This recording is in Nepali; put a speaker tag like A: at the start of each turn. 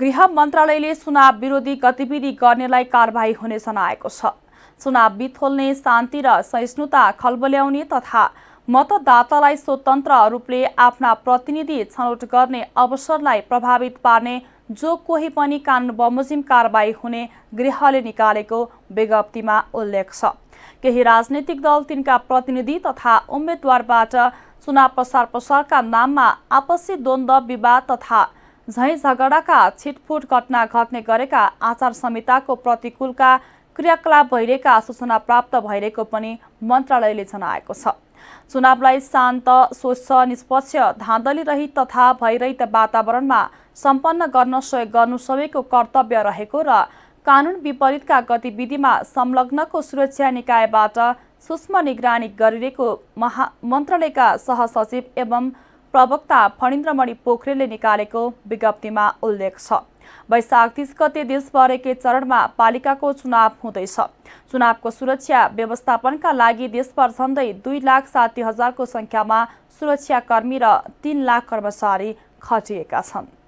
A: गृह मन्त्रालयले चुनाव विरोधी गतिविधि गर्नेलाई कारवाही हुने जनाएको छ चुनाव बिथोल्ने शान्ति र सहिष्णुता खलबल्याउने तथा मतदातालाई स्वतन्त्र रूपले आफ्ना प्रतिनिधि छनौट गर्ने अवसरलाई प्रभावित पार्ने जो कोही पनि कानुन बमोजिम कारवाही हुने गृहले निकालेको विज्ञप्तिमा उल्लेख छ केही राजनैतिक दल तिनका प्रतिनिधि तथा उम्मेद्वारबाट चुनाव प्रसार प्रसारका नाममा आपसी द्वन्द्व विवाद तथा झैँ झगडाका छिटफुट घटना घट्ने गरेका आचार संहिताको प्रतिकूलका क्रियाकलाप भइरहेका सूचना प्राप्त भइरहेको पनि मन्त्रालयले जनाएको छ चुनावलाई शान्त स्वच्छ निष्पक्ष धाँधली रहित तथा भइरहित वातावरणमा सम्पन्न गर्न सहयोग गर्नु सबैको कर्तव्य रहेको र कानुन विपरीतका गतिविधिमा संलग्नको सुरक्षा निकायबाट सूक्ष्म निगरानी गरिरहेको महा मन्त्रालयका सहसचिव एवं प्रवक्ता फणिन्द्रमणि पोखरेलले निकालेको विज्ञप्तिमा उल्लेख छ वैशाख तिस गते देशभरकै चरणमा पालिकाको चुनाव हुँदैछ चुनावको सुरक्षा व्यवस्थापनका लागि देशभर झन्डै दुई लाख साठी हजारको सङ्ख्यामा सुरक्षाकर्मी र तीन लाख कर्मचारी खटिएका छन्